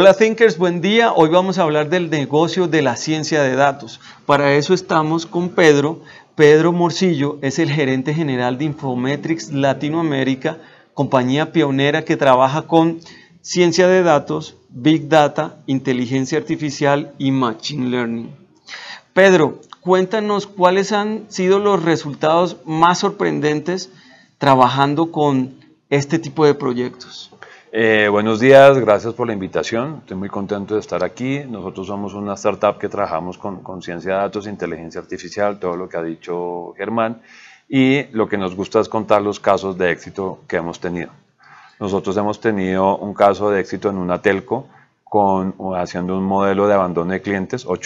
Hola Thinkers, buen día. Hoy vamos a hablar del negocio de la ciencia de datos. Para eso estamos con Pedro. Pedro Morcillo es el gerente general de Infometrics Latinoamérica, compañía pionera que trabaja con ciencia de datos, big data, inteligencia artificial y machine learning. Pedro, cuéntanos cuáles han sido los resultados más sorprendentes trabajando con este tipo de proyectos. Eh, buenos días, gracias por la invitación. Estoy muy contento de estar aquí. Nosotros somos una startup que trabajamos con, ciencia de datos, inteligencia artificial, todo lo que ha dicho Germán. Y lo que nos gusta es contar los casos de éxito que hemos tenido. Nosotros hemos tenido un caso de éxito en una telco con, haciendo un modelo de abandono de clientes o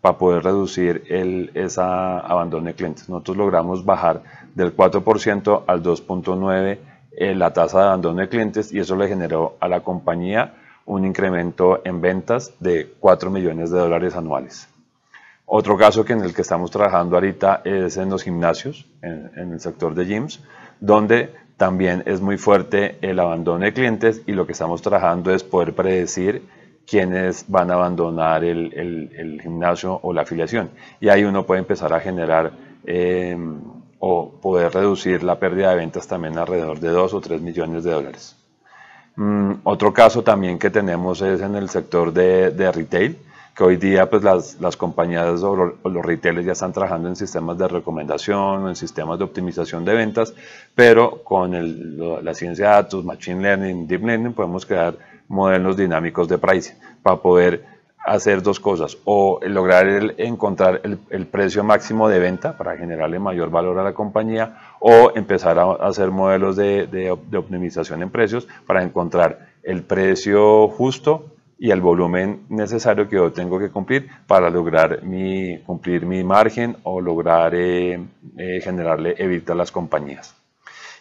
para poder reducir el, esa abandono de clientes. Nosotros logramos bajar del 4% al 2.9% eh, la tasa de abandono de clientes y eso le generó a la compañía un incremento en ventas de 4 millones de dólares anuales. Otro caso que en el que estamos trabajando ahorita es en los gimnasios, en, el sector de gyms, donde también es muy fuerte el abandono de clientes y lo que estamos trabajando es poder predecir quiénes van a abandonar el, gimnasio o la afiliación. Y ahí uno puede empezar a generar eh, o poder reducir la pérdida de ventas también alrededor de 2 o 3 millones de dólares. Mm, otro caso también que tenemos es en el sector de, retail, que hoy día pues, las, las compañías o los, retailers ya están trabajando en sistemas de recomendación, en sistemas de optimización de ventas, pero con la ciencia de datos, machine learning, deep learning, podemos crear modelos dinámicos de pricing para poder hacer dos cosas, o lograr encontrar el, precio máximo de venta para generarle mayor valor a la compañía, o empezar a hacer modelos de, optimización en precios para encontrar el precio justo y el volumen necesario que yo tengo que cumplir para lograr mi, cumplir mi margen o lograr eh, eh, generarle evita a las compañías.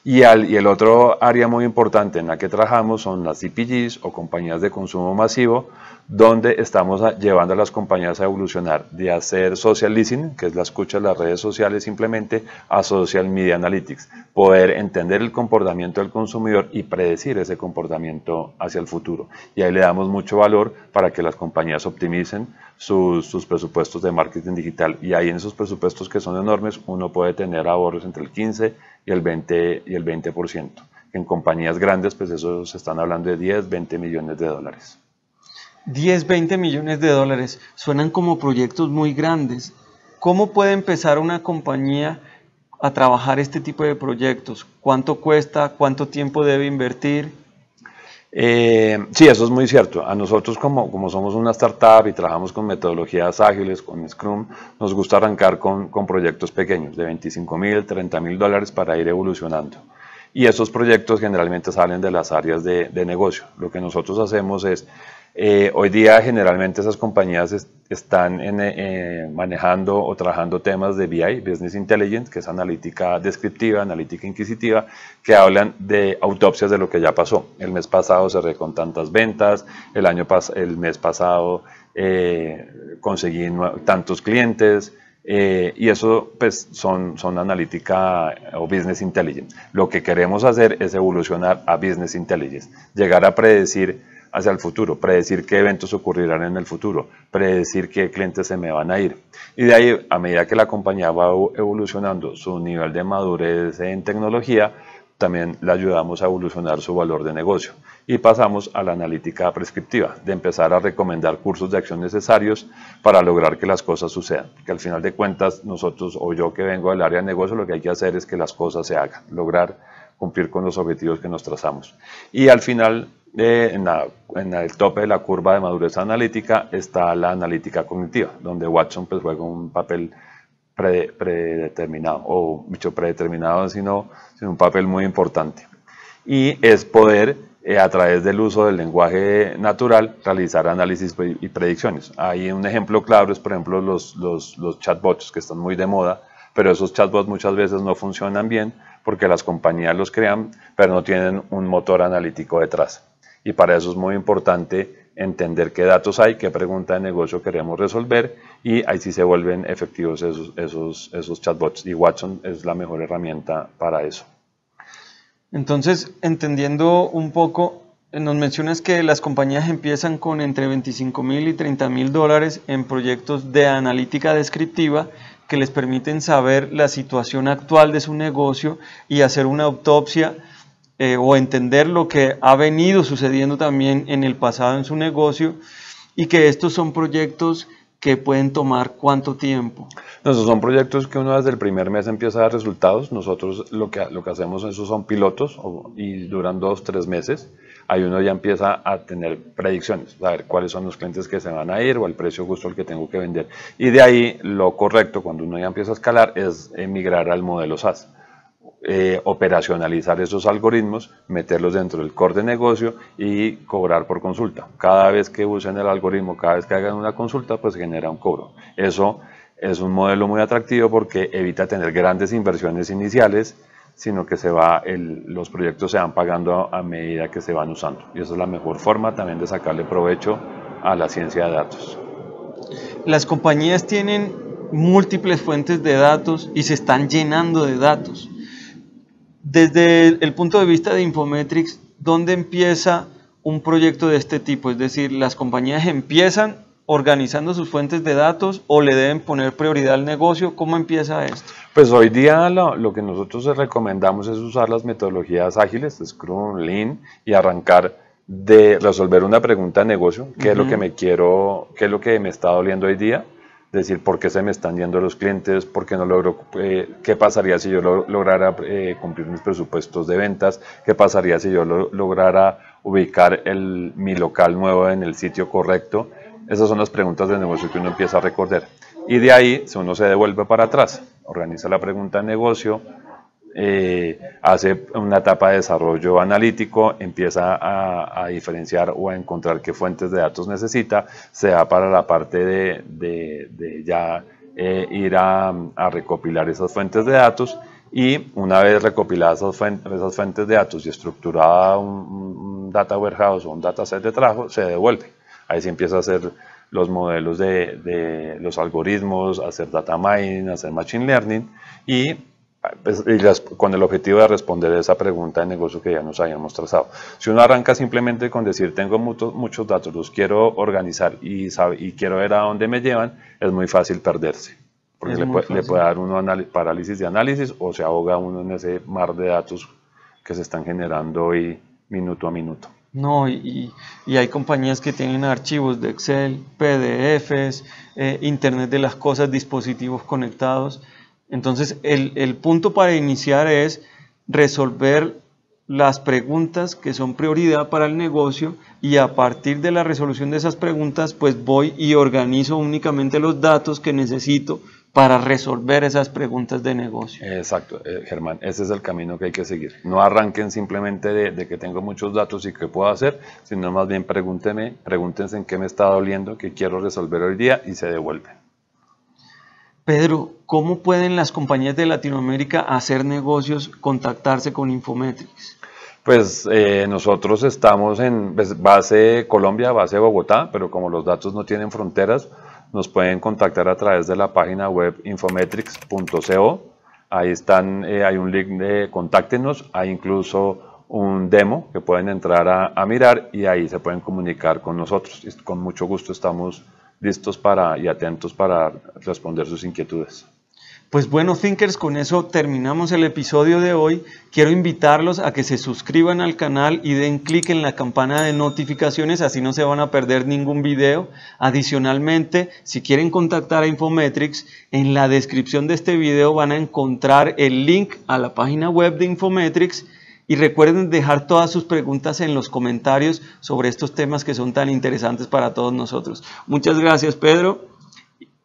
Y, el otro área muy importante en la que trabajamos son las CPGs o compañías de consumo masivo, donde estamos llevando a las compañías a evolucionar de hacer social listening, que es la escucha de las redes sociales simplemente, a social media analytics, poder entender el comportamiento del consumidor y predecir ese comportamiento hacia el futuro. Y ahí le damos mucho valor para que las compañías optimicen sus, sus presupuestos de marketing digital. Y ahí en esos presupuestos que son enormes, uno puede tener ahorros entre el 15 y el 20%. Y el 20%. En compañías grandes, pues eso se están hablando de 10, 20 millones de dólares. 10, 20 millones de dólares suenan como proyectos muy grandes. ¿Cómo puede empezar una compañía a trabajar este tipo de proyectos? ¿Cuánto cuesta? ¿Cuánto tiempo debe invertir? Eh, sí, eso es muy cierto. A nosotros como, como somos una startup y trabajamos con metodologías ágiles, con Scrum, nos gusta arrancar con, proyectos pequeños, de 25 mil, 30 mil dólares para ir evolucionando. Y esos proyectos generalmente salen de las áreas de, de negocio. Lo que nosotros hacemos es eh, hoy día generalmente esas compañías están eh, eh, manejando o trabajando temas de BI, Business Intelligence, que es analítica descriptiva, analítica inquisitiva, que hablan de autopsias de lo que ya pasó. El mes pasado cerré con tantas ventas, el, año pas el mes pasado conseguí tantos clientes, y eso pues son, son analítica o business intelligence. Lo que queremos hacer es evolucionar a business intelligence, llegar a predecir hacia el futuro, predecir qué eventos ocurrirán en el futuro, predecir qué clientes se me van a ir. Y de ahí, a medida que la compañía va evolucionando su nivel de madurez en tecnología, también le ayudamos a evolucionar su valor de negocio. Y pasamos a la analítica prescriptiva, de empezar a recomendar cursos de acción necesarios para lograr que las cosas sucedan. Que al final de cuentas, nosotros o yo que vengo del área de negocio, lo que hay que hacer es que las cosas se hagan, lograr cumplir con los objetivos que nos trazamos. Y al final en, el tope de la curva de madurez analítica está la analítica cognitiva, donde Watson pues, juega un papel predeterminado, o mucho predeterminado, sino, un papel muy importante. Y es poder, eh, a través del uso del lenguaje natural, realizar análisis y predicciones. Hay un ejemplo claro, es por ejemplo los, los, los chatbots, que están muy de moda, pero esos chatbots muchas veces no funcionan bien porque las compañías los crean, pero no tienen un motor analítico detrás y para eso es muy importante entender qué datos hay, qué pregunta de negocio queremos resolver y ahí sí se vuelven efectivos esos, esos, esos chatbots y Watson es la mejor herramienta para eso. Entonces, entendiendo un poco, nos mencionas que las compañías empiezan con entre 25 mil y 30 mil dólares en proyectos de analítica descriptiva que les permiten saber la situación actual de su negocio y hacer una autopsia eh, o entender lo que ha venido sucediendo también en el pasado en su negocio y que estos son proyectos que pueden tomar cuánto tiempo. No, son proyectos que uno desde el primer mes empieza a dar resultados. Nosotros lo que, lo que hacemos, esos son pilotos y duran dos, tres meses. Ahí uno ya empieza a tener predicciones, a ver cuáles son los clientes que se van a ir o el precio justo al que tengo que vender. Y de ahí lo correcto, cuando uno ya empieza a escalar, es emigrar al modelo SaaS eh, operacionalizar esos algoritmos, meterlos dentro del core de negocio y cobrar por consulta. Cada vez que usen el algoritmo, cada vez que hagan una consulta, pues genera un cobro. Eso es un modelo muy atractivo porque evita tener grandes inversiones iniciales, sino que se va los proyectos se van pagando a, medida que se van usando. Y eso es la mejor forma también de sacarle provecho a la ciencia de datos. Las compañías tienen múltiples fuentes de datos y se están llenando de datos. Desde el punto de vista de Infometrics, ¿dónde empieza un proyecto de este tipo? Es decir, las compañías empiezan organizando sus fuentes de datos o le deben poner prioridad al negocio? ¿Cómo empieza esto? Pues hoy día lo, que nosotros recomendamos es usar las metodologías ágiles, Scrum, Lean, y arrancar de resolver una pregunta de negocio, qué es lo que me quiero, qué es lo que me está doliendo hoy día, decir, ¿por qué se me están yendo los clientes? ¿Por qué no logro? Eh, ¿Qué pasaría si yo lograra eh, cumplir mis presupuestos de ventas? ¿Qué pasaría si yo lograra ubicar mi local nuevo en el sitio correcto? Esas son las preguntas de negocio que uno empieza a recordar. Y de ahí si uno se devuelve para atrás, organiza la pregunta de negocio, eh, hace una etapa de desarrollo analítico, empieza a, diferenciar o a encontrar qué fuentes de datos necesita, se va para la parte de, ya eh, ir a, recopilar esas fuentes de datos y una vez recopiladas esas, fuentes, de datos y estructurada un, data warehouse o un set de trabajo, se devuelve. Ahí se empieza a hacer los modelos de, de los algoritmos, hacer data mining, hacer machine learning y pues, con el objetivo de responder esa pregunta de negocio que ya nos habíamos trazado. Si uno arranca simplemente con decir, tengo muchos datos, los quiero organizar y, sabe, y quiero ver a dónde me llevan, es muy fácil perderse. Porque le puede, dar uno parálisis de análisis o se ahoga uno en ese mar de datos que se están generando hoy minuto a minuto. No, y, hay compañías que tienen archivos de Excel, PDFs, eh, Internet de las Cosas, dispositivos conectados entonces, el, punto para iniciar es resolver las preguntas que son prioridad para el negocio y a partir de la resolución de esas preguntas pues voy y organizo únicamente los datos que necesito para resolver esas preguntas de negocio. Exacto, eh, Germán, ese es el camino que hay que seguir. No arranquen simplemente de, que tengo muchos datos y qué puedo hacer, sino más bien pregúnteme, pregúntense en qué me está doliendo, qué quiero resolver hoy día y se devuelven. Pedro, ¿cómo pueden las compañías de Latinoamérica hacer negocios, contactarse con Infometrics? Pues eh, nosotros estamos en pues, base Colombia, base Bogotá, pero como los datos no tienen fronteras, nos pueden contactar a través de la página web infometrics.co. Ahí están, eh, hay un link de contáctenos, hay incluso un demo que pueden entrar a, a mirar y ahí se pueden comunicar con nosotros. Con mucho gusto estamos listos para y atentos para responder sus inquietudes. Pues bueno, thinkers, con eso terminamos el episodio de hoy. Quiero invitarlos a que se suscriban al canal y den clic en la campana de notificaciones, así no se van a perder ningún video. Adicionalmente, si quieren contactar a Infometrics, en la descripción de este video van a encontrar el link a la página web de Infometrics y recuerden dejar todas sus preguntas en los comentarios sobre estos temas que son tan interesantes para todos nosotros. Muchas gracias, Pedro,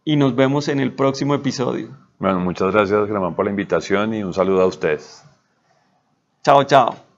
y nos vemos en el próximo episodio. Bueno, muchas gracias, Germán, por la invitación y un saludo a ustedes. Chao, chao.